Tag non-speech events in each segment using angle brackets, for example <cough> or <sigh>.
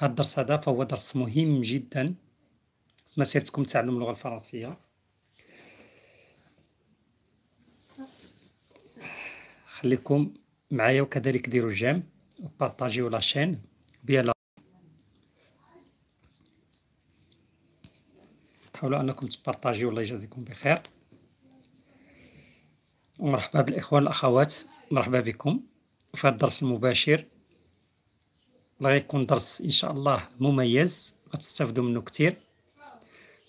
هذا الدرس هذا فهو درس مهم جدا مسيرتكم تعلم اللغة الفرنسية خليكم معايا وكذلك ديروا جيم وبارطاجيو لاشين بيلا حاولوا انكم تبارطاجيو الله يجازيكم بخير ومرحبا بالاخوان الاخوات مرحبا بكم في هذا الدرس المباشر الله غيكون درس ان شاء الله مميز غتستافدوا منه كثير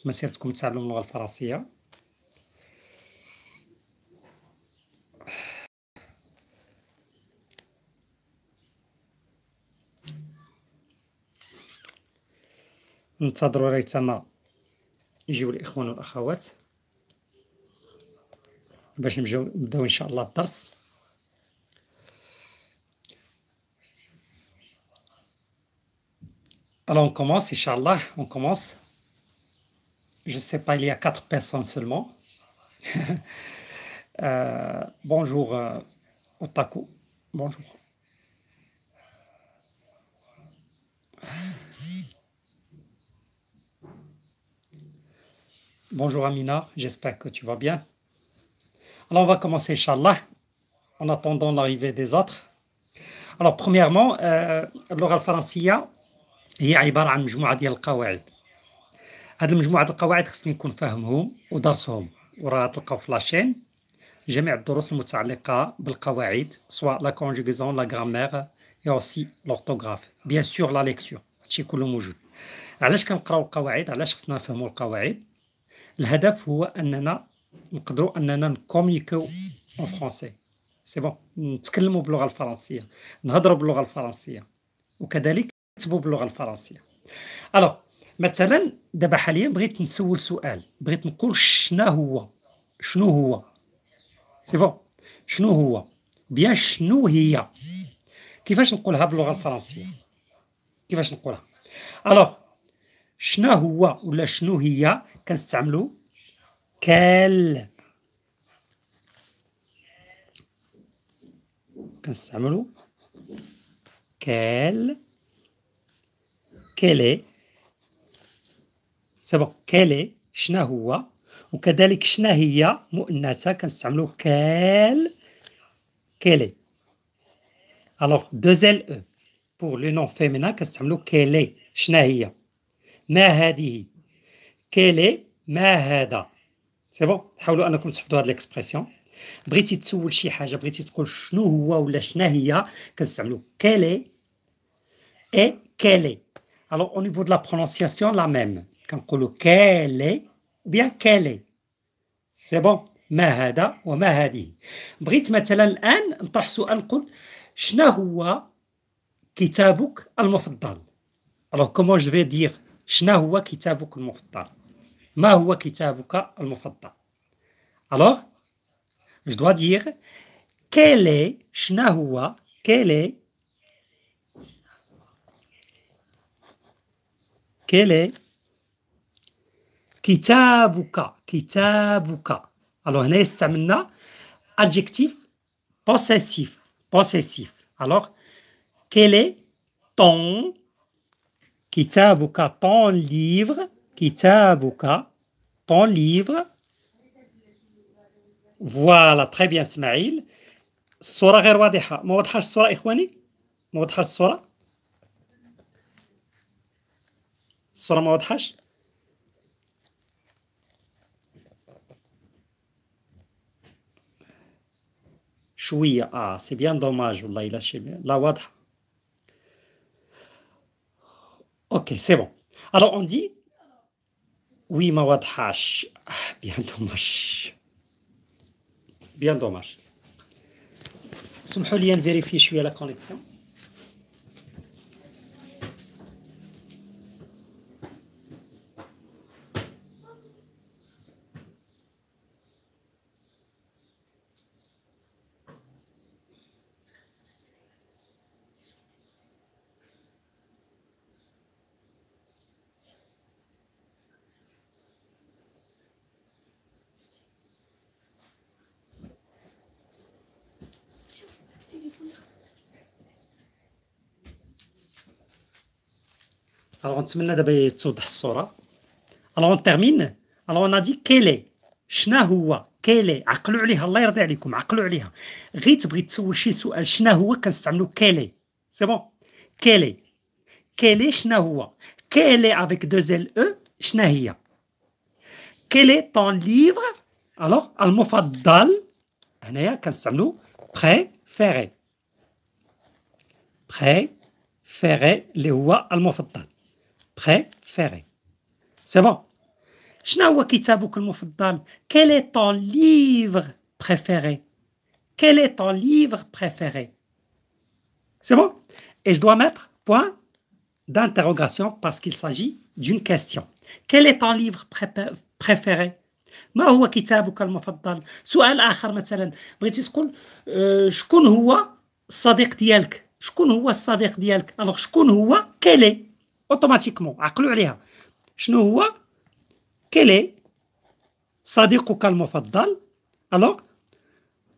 مسيرتكم تعلم اللغه الفرنسيه ننتظروا ريتما يجيو الاخوان والاخوات باش نبداو ان شاء الله الدرس Alors on commence, Inch'Allah, on commence. Je ne sais pas, il y a quatre personnes seulement. <laughs> Euh, bonjour euh, Otaku. Bonjour. Bonjour Amina, j'espère que tu vas bien. Alors on va commencer, Inch'Allah, en attendant l'arrivée des autres. Alors premièrement, euh, l'oral هي عباره عن مجموعه ديال القواعد هاد المجموعه ديال القواعد خصني نكون فاهمهم ودرسهم وراه تلقاو في لاشين جميع الدروس المتعلقه بالقواعد سواء لا كونجوغيزون لا غرامير يا اوسي لورتوغراف بيان سور لا ليكتور هادشي كله موجود علاش كنقراو القواعد علاش خصنا نفهمو القواعد الهدف هو اننا نقدروا اننا نكومونيكيو اون فرونسي سي بون نتكلموا باللغه الفرنسيه نهضروا باللغه الفرنسيه وكذلك كتبوا باللغه الفرنسيه الوغ مثلا دابا حاليا بغيت نسول سؤال بغيت نقول شنا هو شنو هو سي بون شنو هو بيان شنو هي كيفاش نقولها باللغه الفرنسيه كيفاش نقولها الوغ شنا هو ولا شنو هي كنستعملوا كال كنستعملوا كال كالي سبق كالي شنا هو وكذلك شنا هي مؤنثة كنستعملو كال كالي الوغ دوزيل او بور لو نون فيمينا كنستعملو كالي شنا هي ما هذه كالي ما هذا سي بون حاولوا انكم تحفظوا هاد ليكسبرسيون بغيتي تسول شي حاجه بغيتي تقول شنو هو ولا شنا هي كنستعملو كالي اي كالي Alors, au niveau de la prononciation, la même. Quand on dit qu'elle est, bien qu'elle est. C'est bon. ما هذا وما هذه بغيت مثلا الآن نطرح سؤال نقول شنو هو كتابك المفضل Alors comment je vais dire شنو هو كتابك المفضل ما هو كتابك المفضل Alors je dois dire quel est شنو هو quel est Quel est Kitabuka. Kitabuka. Alors, on a adjectif possessif. Possessif. Alors, quel est ton Kitabuka, ton livre Kitabuka, ton livre Voilà, très bien, Smaïl. Sora غير واضحة، sora واضحة الصورة sora. C'est vraiment audacieux. Chouïa, c'est bien dommage. Oula, il a La wadha. Ok, c'est bon. Alors on dit oui, ma wadha. Ah, bien dommage. Bien dommage. lien vérifie. Je suis à la connexion. Alors, on termine. Alors, on a dit Quelle est Quelle est C'est bon. Quelle est Quelle est Quelle est avec deux LE Quelle est ton livre Alors, Al-Mofaddal, préféré. Préféré le lois al préféré. C'est bon. Quel est ton livre préféré Quel est ton livre préféré C'est bon Et je dois mettre point d'interrogation parce qu'il s'agit d'une question. Quel est ton livre préféré ما هو كتابك المفضل سؤال اخر مثلا بغيتي تقول شكون هو الصديق ديالك شكون هو الصديق ديالك الوغ شكون Quel est اوتوماتيكمون عقلوا عليها شنو هو كيلي صديقك المفضل الو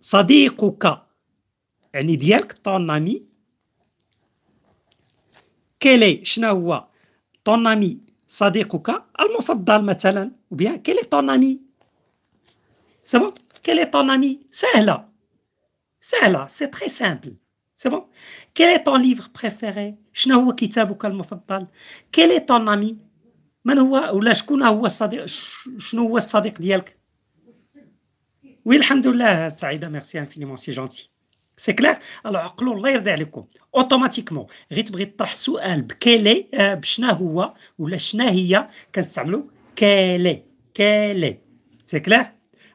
صديقك يعني ديالك طون امي كيلي شنو هو طون امي صديقك المفضل مثلا ou bien طون est سي بون C'est طون امي سهله سهله سي تري سامبل C'est bon Quel est ton livre préféré Quel est ton ami Oui, Alhamdoulilah, Saïda, merci infiniment, c'est gentil. C'est clair Alors, Automatiquement, quel est, euh, la quel est, quel est. C'est clair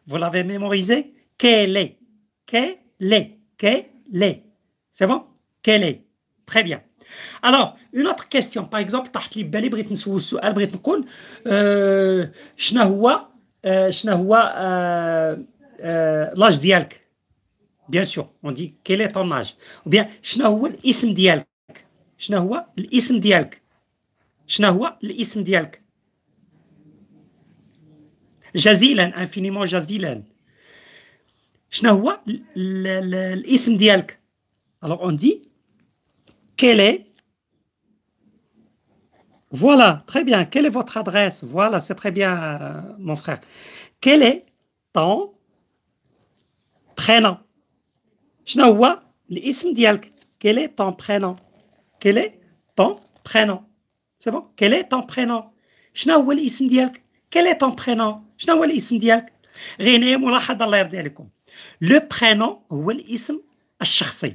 Vous l'avez mémorisé Quel est, quel est, quel est. C'est bon Quelle est Très bien. Alors, une autre question. Par exemple, tu as dit que tu as que tu as Bien sûr, on dit quel est ton âge. Ou bien, شنو ديالك شنو ديالك شنو ديالك infiniment jazilan. شنو de ديالك alors on dit quel est Voilà, très bien. Quelle est votre adresse Voilà, c'est très bien, euh, mon frère. Quel est ton prénom Quel est ton prénom Quel est ton prénom C'est bon Quel est ton prénom Quel est ton prénom Le prénom, هو الاسم الشخصي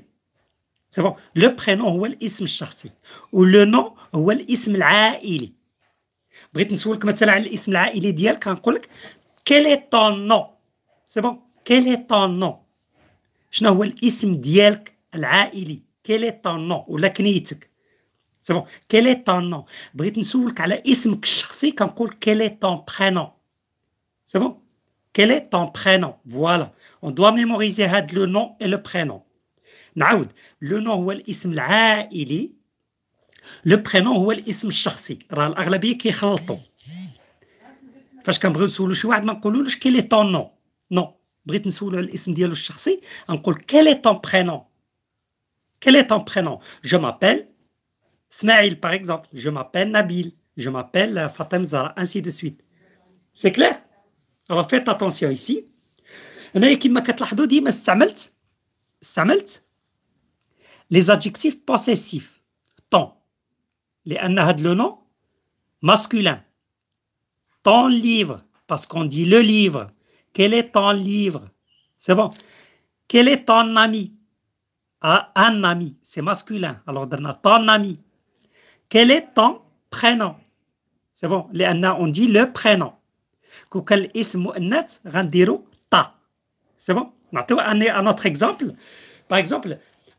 سي بون لو برينون هو الاسم الشخصي ولو نون هو الاسم العائلي بغيت نسولك مثلا على الاسم العائلي ديالك غنقول لك كيلي طون نون سي بون كيلي طون نون شنو هو الاسم ديالك العائلي كيلي طون نون ولا كنيتك سي بون كيلي طون نون بغيت نسولك على اسمك الشخصي كنقول كيلي طون برينون سي بون كيلي طون ton فوالا اون دوا ميموريزي هاد لو نو et لو prénom. نعود لو نو هو الاسم العائلي لو برينون هو الاسم الشخصي راه الاغلبيه كيخلطوا فاش كنبغيو نسولو شي واحد ما نقولولوش كيلي طون نو نو بغيت نسولو على الاسم ديالو الشخصي نقول كيلي طون برينون كيلي طون برينون جو مابيل اسماعيل باغ اكزومبل جو مابيل نبيل جو مابيل فاطمه زهراء انسي دو سويت سي clair الو فيت اتونسيون ايسي هنايا كيما كتلاحظوا ديما استعملت استعملت les adjectifs possessifs. Ton. Les ont le nom masculin. Ton livre, parce qu'on dit le livre. Quel est ton livre C'est bon. Quel est ton ami ah, Un ami, c'est masculin. Alors, ton ami. Quel est ton prénom C'est bon. Les anna, on dit le prénom. Quel ta. C'est bon. On un autre exemple. Par exemple,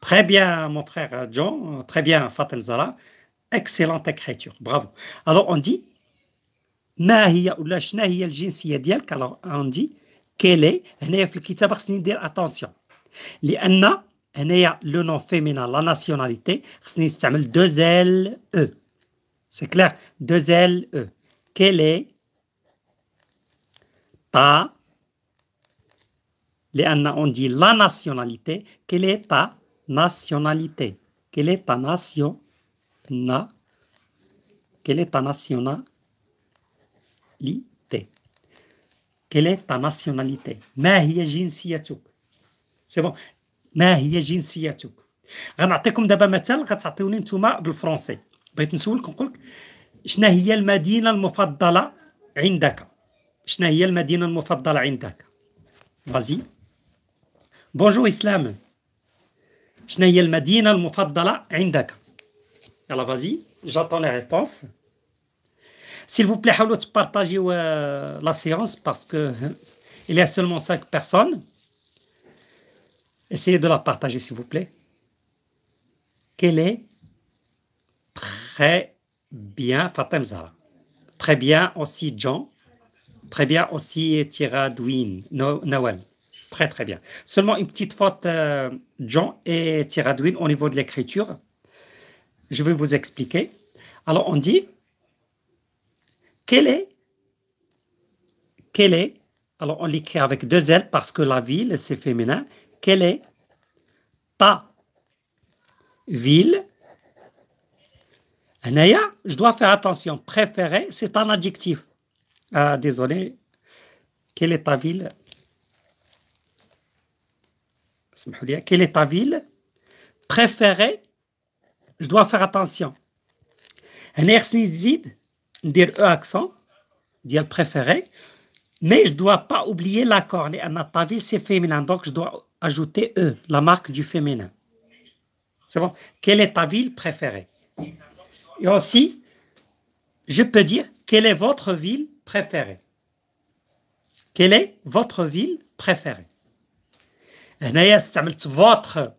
Très bien, mon frère John. Très bien, Fatel Zahra. Excellente écriture. Bravo. Alors, on dit Alors, on dit qu'elle est Attention. Le nom féminin, la nationalité, utiliser deux L, E. C'est clair Deux L, E. qu'elle est ta. Léana, on dit la nationalité. Quelle est ta nationalité. Quelle est ta nation na, Quelle est ta nationalité Quelle est ta nationalité ما هي جنسيتك سي بون ما هي جنسيتك غنعطيكم دابا مثال غتعطيوني نتوما بالفرونسي بغيت نسولك نقولك شنا هي المدينه المفضله عندك شنا هي المدينه المفضله عندك فازي بونجور اسلام شنو هي المدينة عندك؟ vas j'attends S'il vous plaît, حاولوا euh, la séance parce que <laughs> il y a seulement cinq personnes. Essayez de la partager s'il vous plaît. Quelle est très bien Fatem Très bien aussi Jean. Très bien aussi Tira Nawal. Très, très bien. Seulement une petite faute, John euh, Jean et Adwin, au niveau de l'écriture. Je vais vous expliquer. Alors, on dit qu'elle est, quelle est, alors on l'écrit avec deux L parce que la ville, c'est féminin. Qu'elle est pas »,« ville Anaya, je dois faire attention. Préféré, c'est un adjectif. Ah, désolé. Quelle est ta ville quelle est ta ville préférée Je dois faire attention. Un dit dire e accent, dire préféré, mais je ne dois pas oublier l'accord. Ta ville, c'est féminin, donc je dois ajouter e, la marque du féminin. C'est bon Quelle est ta ville préférée Et aussi, je peux dire quelle est votre ville préférée Quelle est votre ville préférée ehnaïa, tu as votre,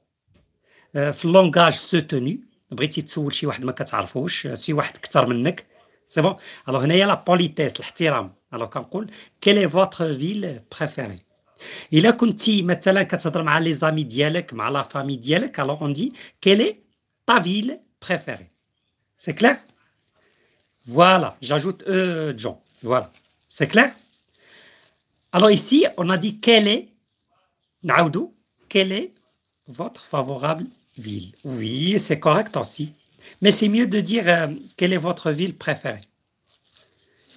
euh, le langage sotoni. je voudrais que tu aies fait une chose, une chose que tu ne que tu as fait plus que toi. alors, ehnaïa, la politesse, l'respect. alors, on dit quelle est votre ville préférée. il a couti mettant un cadre sur les amis dialectes, sur la famille dialecte. alors, on dit quelle est ta ville préférée. c'est clair? voilà, j'ajoute euh, Jean. voilà. c'est clair? alors, ici, on a dit quelle est Naoudou, quelle est votre favorable ville Oui, c'est correct aussi. Mais c'est mieux de dire euh, quelle est votre ville préférée.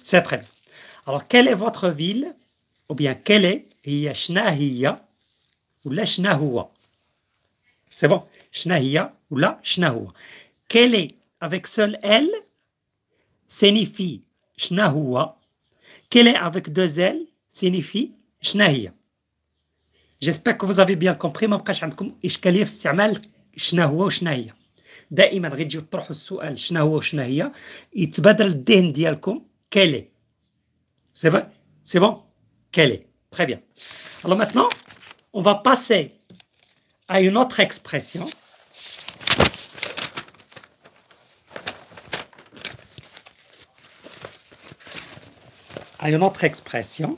C'est très bien. Alors, quelle est votre ville Ou bien, quelle est Hia ou la C'est bon. Shnahiya ou la Quelle est avec seul L signifie Shnahua. Quelle est avec deux L signifie Shnahiya. J'espère que vous avez bien compris, m'en qu'il y a pas chez vous des qu'est-ce que c'est et qu'est-ce que c'est. Toujours vous allez poser la question, qu'est-ce que c'est et ce que c'est, il te perd le vous. est? C'est bon? C'est bon? Très bien. Alors maintenant, on va passer à une autre expression. à une autre expression.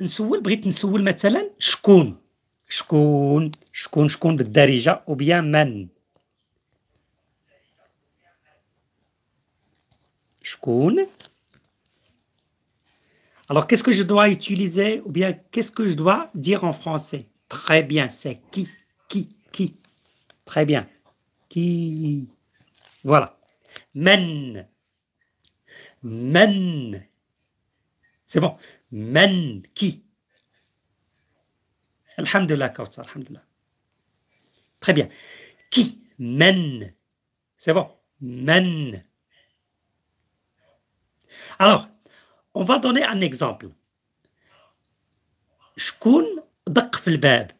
نسول بغيت نسول Alors, qu'est-ce que je dois utiliser ou bien qu'est-ce que je dois dire en français Très bien, c'est qui, qui, qui. Très bien. Qui. Voilà. Men. Men. C'est bon. « Men »?« qui Alhamdulillah, Kautsar, Alhamdulillah. Très bien. Qui Men. C'est bon. Men. Alors, on va donner un exemple. Chkoun, دق le bab.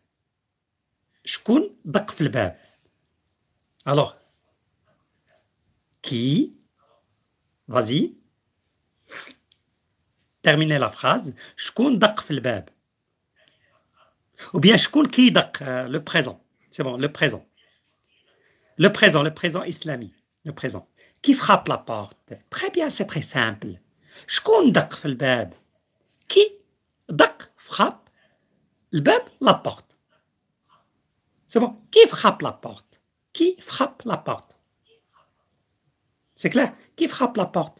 Chkoun, دق le bab. alors qui vas-y terminer la phrase, Ou bien le présent. C'est bon, le présent. Le présent, le présent islamique, le présent. Qui frappe la porte Très bien, c'est très simple. Qui frappe le la porte. C'est bon, qui frappe la porte Qui frappe la porte C'est clair Qui frappe la porte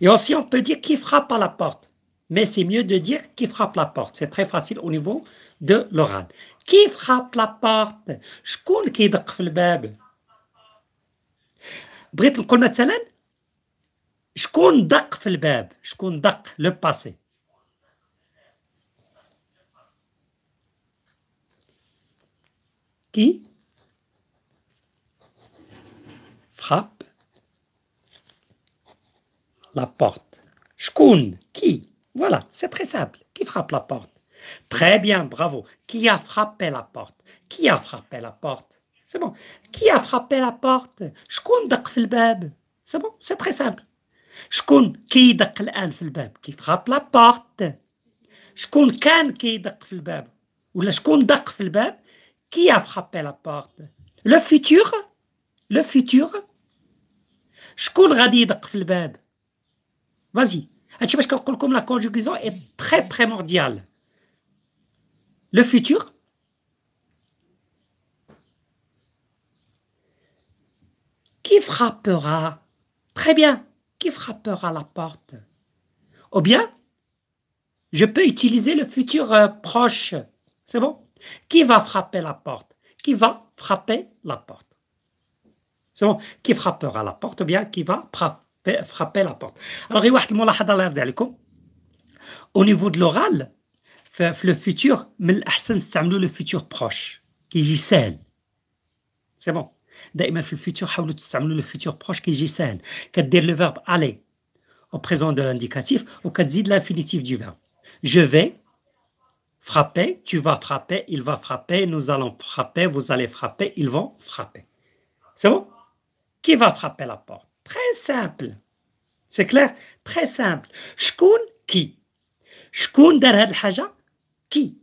et aussi, on peut dire qui frappe à la porte. Mais c'est mieux de dire qui frappe la porte. C'est très facile au niveau de l'oral. Qui frappe la porte Je le passé بغيت نقول مثلا شكون دق le passé. qui frappe la porte. Shkun. qui Voilà, c'est très simple. Qui frappe la porte Très bien, bravo. Qui a frappé la porte Qui a frappé la porte C'est bon. Qui a frappé la porte d'akfil bab C'est bon, c'est très simple. qui Qui frappe la porte Qui Qui qui Ou bab ou a frappé la porte le futur le futur Shkun radi. Vas-y. Ah, comme la conjugaison est très primordiale. Le futur, qui frappera Très bien, qui frappera la porte Ou bien, je peux utiliser le futur euh, proche. C'est bon Qui va frapper la porte Qui va frapper la porte C'est bon, qui frappera la porte ou bien qui va frapper frapper la porte. Alors, il y a une ملاحظة Au niveau de l'oral, le futur, mais le futur proche qui Gisèle. C'est bon. دائما في الفيتور حاولوا تستعملوا le futur proche qui Quand سهل. dit le verbe aller au présent de l'indicatif ou de l'infinitif du verbe. Je vais frapper, tu vas frapper, il va frapper, nous allons frapper, vous allez frapper, ils vont frapper. C'est bon Qui va frapper la porte Très simple. C'est clair Très simple. Shkoun qui Shkoun dar had haja Qui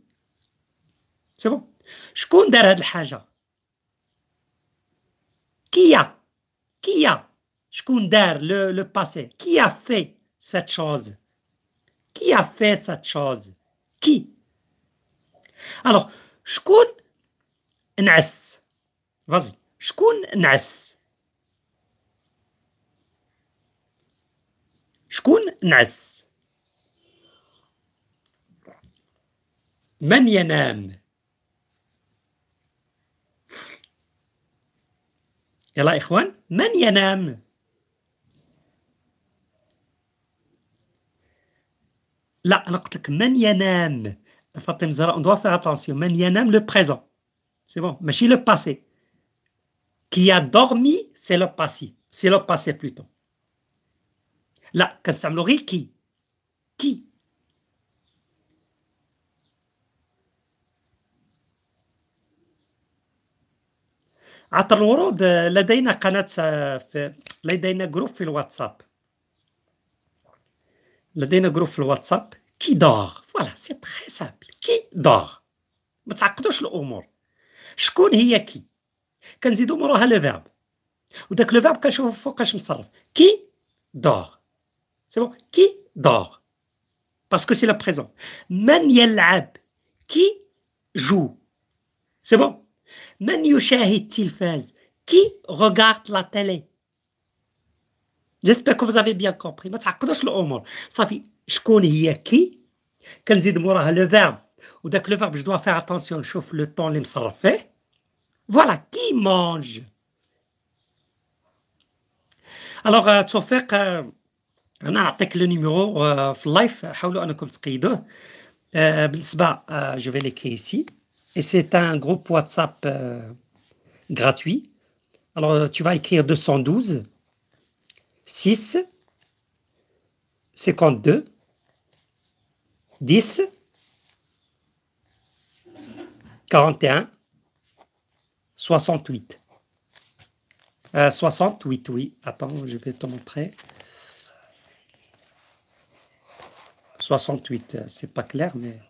C'est bon Shkoun dar had haja Qui a Qui a Shkoun dar le, passé Qui a fait cette chose Qui a fait cette chose Qui Alors, shkoun nas Vas-y. Shkoun nas Shkun Nas. Manyanem. Et là Ichwan. Manyan. La laktek men Fatem Zala, on doit faire attention. Manyanem, le présent. C'est bon. Mais c'est le passé. Qui a dormi, c'est le passé. C'est le passé plutôt. لا كنستعملوا غير كي كي عطر الورود لدينا قناة آه، في لدينا جروب في الواتساب لدينا جروب في الواتساب كي دور فوالا سي تخي سامبل كي دور ما تعقدوش الامور شكون هي كي كنزيدو موراها لو فيرب وداك لو فيرب كنشوفو فوقاش مصرف كي دور C'est bon. Qui dort Parce que c'est le présent. Qui joue C'est bon. Qui regarde la télé J'espère que vous avez bien compris. Ça fait, je connais qui Quand je dis le verbe, ou dès que le verbe, je dois faire attention, je chauffe le temps, les fait. Voilà, qui mange Alors, euh, tu as fait que. Euh, on le numéro نيميرو في اللايف حاولوا انكم تقيدوه ici et c'est un groupe WhatsApp gratuit alors euh, tu vas écrire 212 6 52 10 41 68 68 oui attends je vais te montrer 68. Euh, c'est pas clair, mais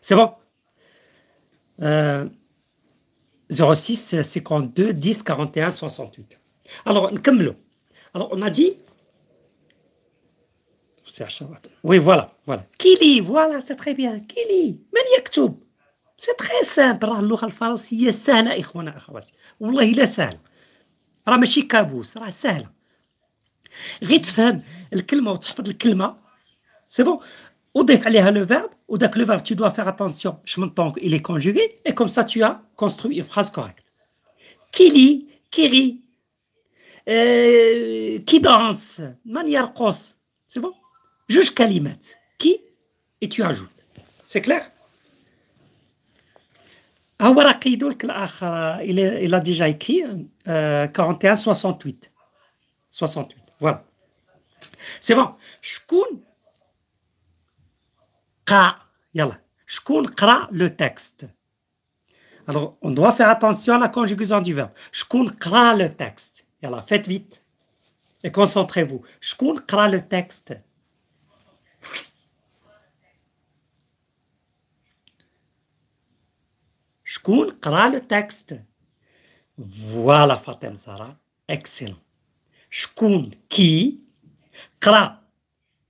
c'est bon. 06 52 10 41 68. Alors, on a dit. Oui, voilà, voilà. Kili, voilà, c'est très bien. Kili, C'est très simple, اللغة simple. سهلة إخوانا très والله إلا est راه ماشي كابوس، راه سهلة. غير تفهم وتحفظ kelma? C'est bon. Ou le verbe, ou le verbe, tu dois faire attention. Je m'entends, il est conjugué, et comme ça, tu as construit une phrase correcte. Qui lit, qui rit, euh, qui danse, manière C'est bon Juge mots. Qui Et tu ajoutes. C'est clair il a déjà écrit 41, 68. 68, voilà. C'est bon là. Je Le Alors, on doit faire attention à la conjugaison du verbe. Shkun kra le texte. Yalla, faites vite. Et concentrez-vous. Shkun kra le texte. Shkun kra le texte. Voilà, Fatem sarah, Excellent. Shkun »« qui. Kra.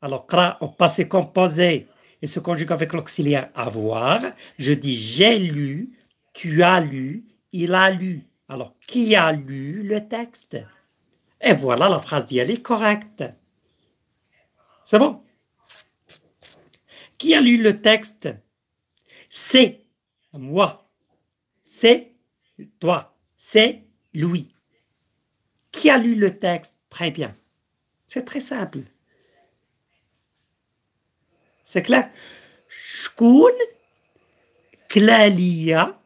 Alors, kra passe à « composé et se conjugue avec l'auxiliaire avoir, je dis j'ai lu, tu as lu, il a lu. Alors, qui a lu le texte Et voilà, la phrase elle est correcte. C'est bon Qui a lu le texte C'est moi. C'est toi. C'est lui. Qui a lu le texte Très bien. C'est très simple. سي كلير شكون كلا ليا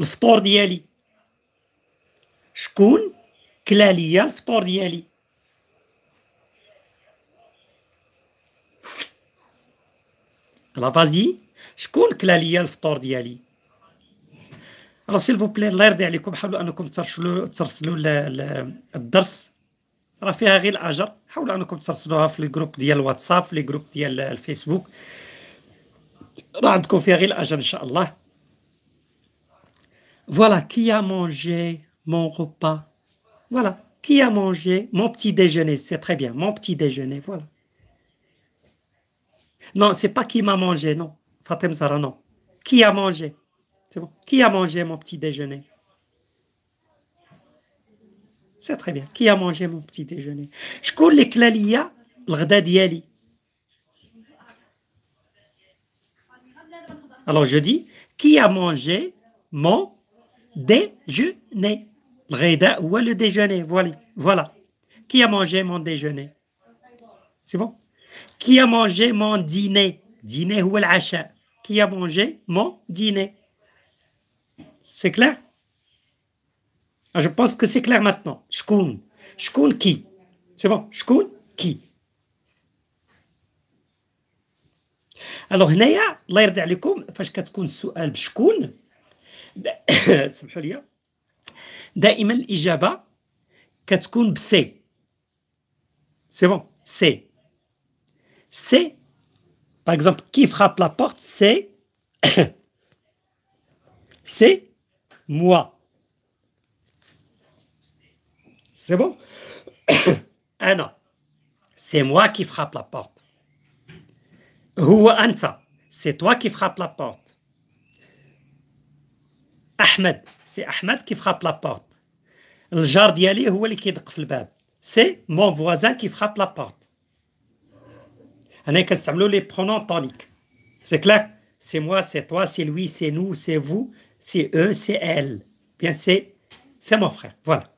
الفطور ديالي شكون كلا ليا الفطور ديالي لا فازي شكون كلا ليا الفطور ديالي راه سيلفو فو بلي الله يرضي عليكم حاولوا انكم ترسلوا ترسلوا الدرس Voilà, qui a mangé mon repas Voilà, qui a mangé mon petit déjeuner C'est très bien, mon petit déjeuner, voilà. Non, ce n'est pas qui m'a mangé, non. Fatem non. Qui a mangé C'est bon, qui a mangé mon petit déjeuner c'est très bien. Qui a mangé mon petit déjeuner Je coule les claliya, Alors je dis, qui a mangé mon déjeuner ou le déjeuner, voilà. voilà. Qui a mangé mon déjeuner C'est bon Qui a mangé mon dîner Dîner ou l'achat Qui a mangé mon dîner C'est clair ah, je pense que c'est clair maintenant. Ch'koun »« Ch'koun » qui C'est bon. Ch'koun » qui Alors, il y a, là, il y a des gens qui ont été sous le shkoun. Ben, <coughs> c'est bon. C'est. C'est. Par exemple, qui frappe la porte, c'est. C'est <coughs> moi. C'est bon <coughs> Anna, C'est moi qui frappe la porte. Ou Anta, c'est toi qui frappe la porte. Ahmed, c'est Ahmed qui frappe la porte. Le jardiali, c'est mon voisin qui frappe la porte. les pronoms toniques. C'est clair C'est moi, c'est toi, c'est lui, c'est nous, c'est vous, c'est eux, c'est elle. Bien, c'est mon frère. Voilà.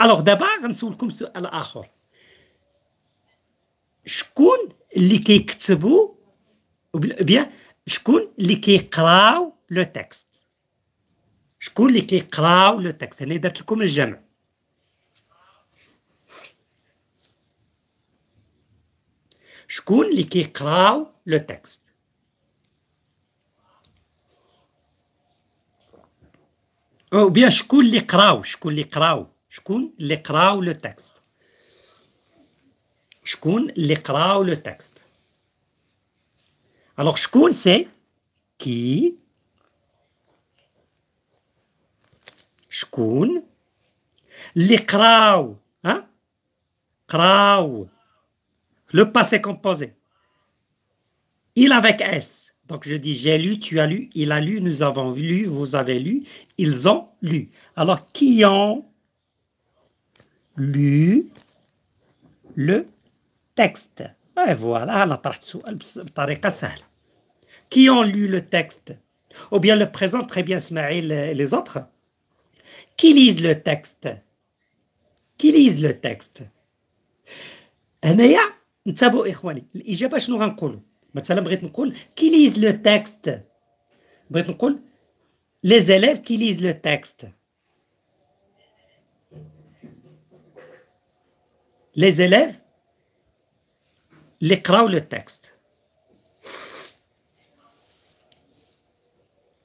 الوغ دابا غنسولكم سؤال اخر شكون اللي كيكتبوا بيان شكون اللي كيقراو لو تيكست شكون اللي كيقراو لو تيكست انا درت لكم الجمع شكون اللي كيقراو لو تيكست او بيان شكون اللي قراو شكون اللي قراو Je ou le texte. Je le texte. Alors, je c'est qui Je connais le Le passé composé. Il avec S. Donc, je dis j'ai lu, tu as lu, il a lu, nous avons lu, vous avez lu, ils ont lu. Alors, qui ont lu le texte. Et voilà, أنا طرحت سؤال بطريقة سهلة. Qui ont lu le texte Ou bien le présent très bien Smaïl et les autres. Qui lisent le texte Qui lisent le texte هنايا انتبهوا إخواني الإجابة شنو غنقولوا مثلا بغيت نقول qui lisent le texte بغيت نقول les élèves qui lisent le texte les élèves l'écran le texte.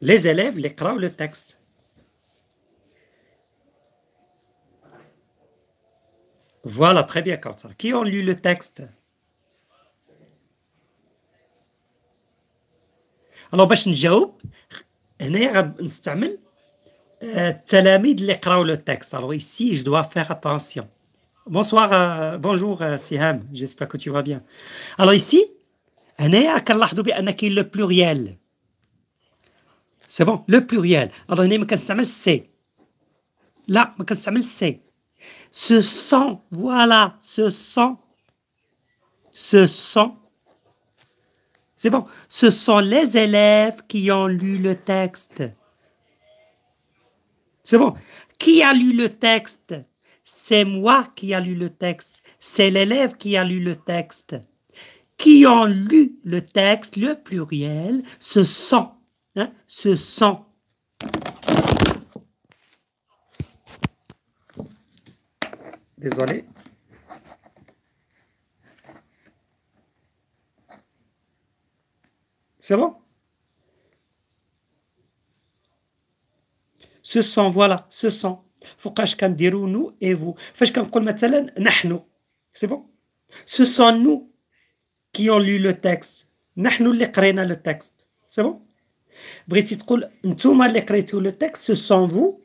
Les élèves l'écran le texte. Voilà, très bien, Kautsar. Qui ont lu le texte Alors باش nous nous avons التلاميذ de قراو le texte. Alors ici je dois faire attention Bonsoir, euh, bonjour euh, Siham, j'espère que tu vas bien. Alors ici, le pluriel. C'est bon, le pluriel. Alors c'est. Là, c'est. Ce sang, voilà, ce sang. Ce sang. C'est bon, ce sont les élèves qui ont lu le texte. C'est bon, qui a lu le texte c'est moi qui a lu le texte, c'est l'élève qui a lu le texte. Qui ont lu le texte, le pluriel, se sent, hein, se sent. Désolé. C'est bon Ce sent, voilà, ce sent. فوقاش كنديرو نو اي فو فاش كنقول مثلا نحن سي بون سو سون نو كي اون لي لو تيكست نحن اللي قرينا لو تيكست سي بون بغيتي تقول نتوما اللي قريتو لو تيكست سو سون فو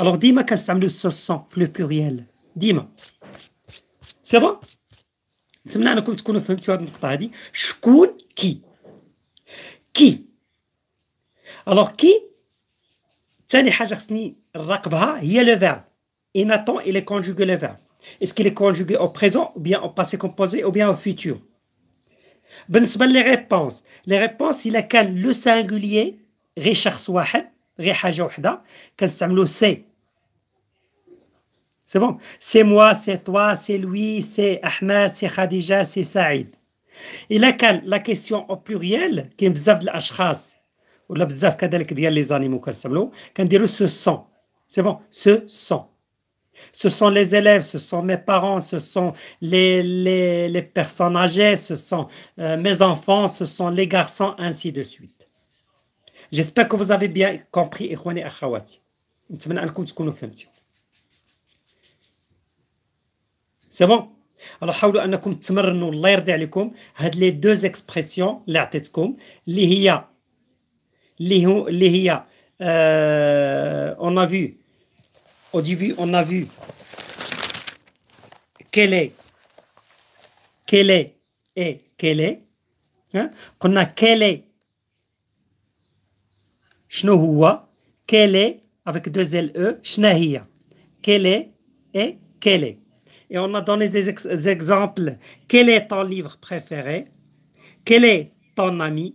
الوغ ديما كنستعملو سو سون في لو بلوريال ديما سي بون نتمنى انكم تكونوا فهمتوا هذه النقطه هذه شكون كي كي الوغ كي Il y le verbe. Et Nathan, il est conjugué le verbe. Est-ce qu'il est conjugué au présent, ou bien au passé composé, ou bien au futur Les réponses, Les il y a le singulier le C'est bon C'est moi, c'est toi, c'est lui, c'est Ahmed, c'est Khadija, c'est Saïd. Il est a la question au pluriel qui s'appelle ولا بزاف كذلك ديال لي زانيمو كنديرو سو Ce sont les élèves, ce sont mes parents, ce sont les, les, personnes âgées, ce sont euh, mes enfants, ce sont les garçons, ainsi de suite. J'espère que vous avez bien compris, C'est bon Alors, les deux expressions اللي عطيتكم Lihia, euh, on a vu, au début, on a vu qu'elle est, qu'elle est et qu'elle est. Hein? On a qu'elle est, vois qu'elle est, avec deux LE, rien qu'elle est et qu'elle est. Et on a donné des exemples. Quel est ton livre préféré Quel est ton ami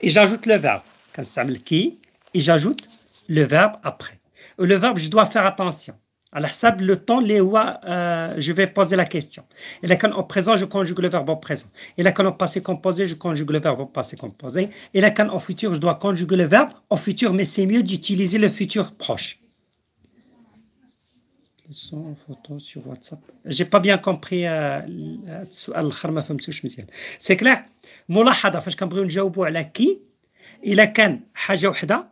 et j'ajoute le verbe. Quand ça qui et j'ajoute le verbe après. Euh, le verbe, je dois faire attention. À la sable, le temps, les euh, je vais poser la question. Et là, quand au présent, je conjugue le verbe au présent. Et là, quand au passé composé, je conjugue le verbe au passé composé. Et là, quand au futur, je dois conjuguer le verbe au futur, mais c'est mieux d'utiliser le futur proche le son sur WhatsApp. J'ai pas bien compris euh, le charme euh, C'est clair. Moula hada, fais-je compris une jaubo à la qui il a qu'un haja ouhda,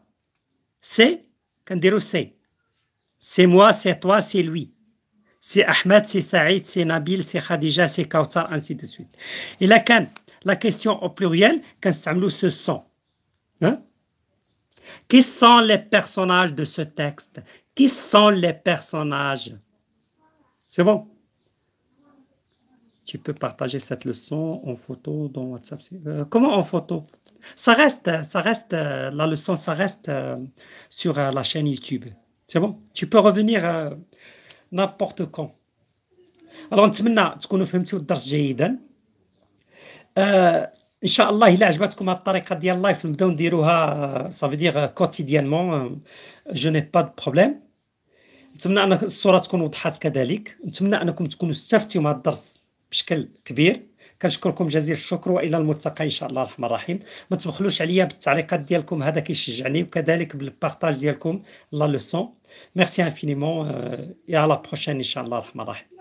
c'est qu'un dire c'est. C'est moi, c'est toi, c'est lui. C'est Ahmed, c'est Saïd, c'est Nabil, c'est Khadija, c'est Kautar, ainsi de suite. Il a qu'un la question au pluriel, qu'un samlou ce son. Hein? Qui sont les personnages de ce texte? Qui sont les personnages? C'est bon. Tu peux partager cette leçon en photo dans WhatsApp. Euh, comment en photo? Ça reste, ça reste, euh, la leçon, ça reste euh, sur la chaîne YouTube. C'est bon. Tu peux revenir n'importe quand. Alors, qu'on fait ان شاء الله الا عجبتكم هذه الطريقه ديال اللايف نبداو نديروها صافي دير كوتيديانمون جو ني با دو بروبليم نتمنى ان الصوره تكون وضحت كذلك نتمنى انكم تكونوا استفدتوا من هذا الدرس بشكل كبير كنشكركم جزيل الشكر والى الملتقى ان شاء الله الرحمن الرحيم ما تبخلوش عليا بالتعليقات ديالكم هذا كيشجعني وكذلك بالبارطاج ديالكم لا لوسون ميرسي انفينيمون يا لا بروشين ان شاء الله الرحمن الرحيم